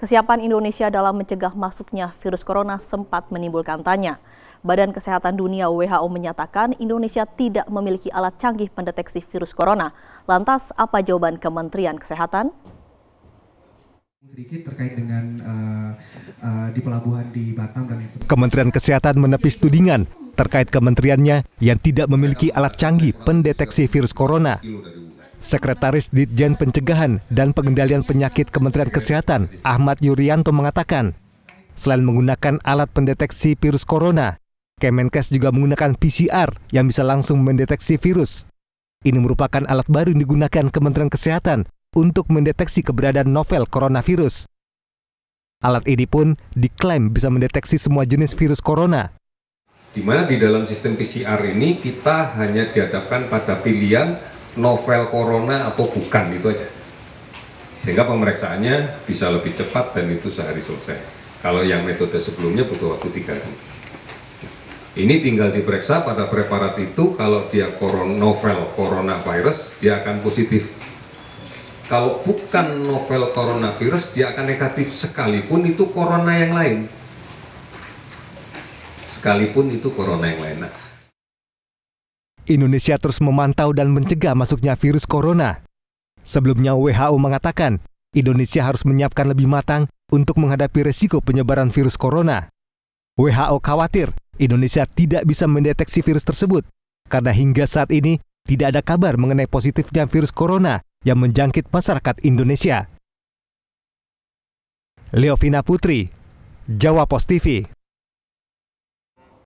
Kesiapan Indonesia dalam mencegah masuknya virus corona sempat menimbulkan tanya. Badan Kesehatan Dunia WHO menyatakan Indonesia tidak memiliki alat canggih pendeteksi virus corona. Lantas apa jawaban Kementerian Kesehatan? sedikit terkait dengan uh, uh, di pelabuhan di Batam dan Kementerian Kesehatan menepis tudingan terkait kementeriannya yang tidak memiliki alat canggih pendeteksi virus corona. Sekretaris Ditjen Pencegahan dan Pengendalian Penyakit Kementerian Kesehatan, Ahmad Yuryanto mengatakan, selain menggunakan alat pendeteksi virus corona, Kemenkes juga menggunakan PCR yang bisa langsung mendeteksi virus. Ini merupakan alat baru yang digunakan Kementerian Kesehatan untuk mendeteksi keberadaan novel coronavirus. Alat ini pun diklaim bisa mendeteksi semua jenis virus corona, di mana di dalam sistem PCR ini kita hanya dihadapkan pada pilihan novel corona atau bukan itu aja sehingga pemeriksaannya bisa lebih cepat dan itu sehari selesai kalau yang metode sebelumnya butuh waktu tiga hari ini tinggal diperiksa pada preparat itu kalau dia Novel novel Virus dia akan positif kalau bukan novel Corona Virus dia akan negatif sekalipun itu corona yang lain sekalipun itu corona yang lain nah, Indonesia terus memantau dan mencegah masuknya virus corona. Sebelumnya WHO mengatakan, Indonesia harus menyiapkan lebih matang untuk menghadapi resiko penyebaran virus corona. WHO khawatir Indonesia tidak bisa mendeteksi virus tersebut karena hingga saat ini tidak ada kabar mengenai positifnya virus corona yang menjangkit masyarakat Indonesia. Leovina Putri, Jawa Post TV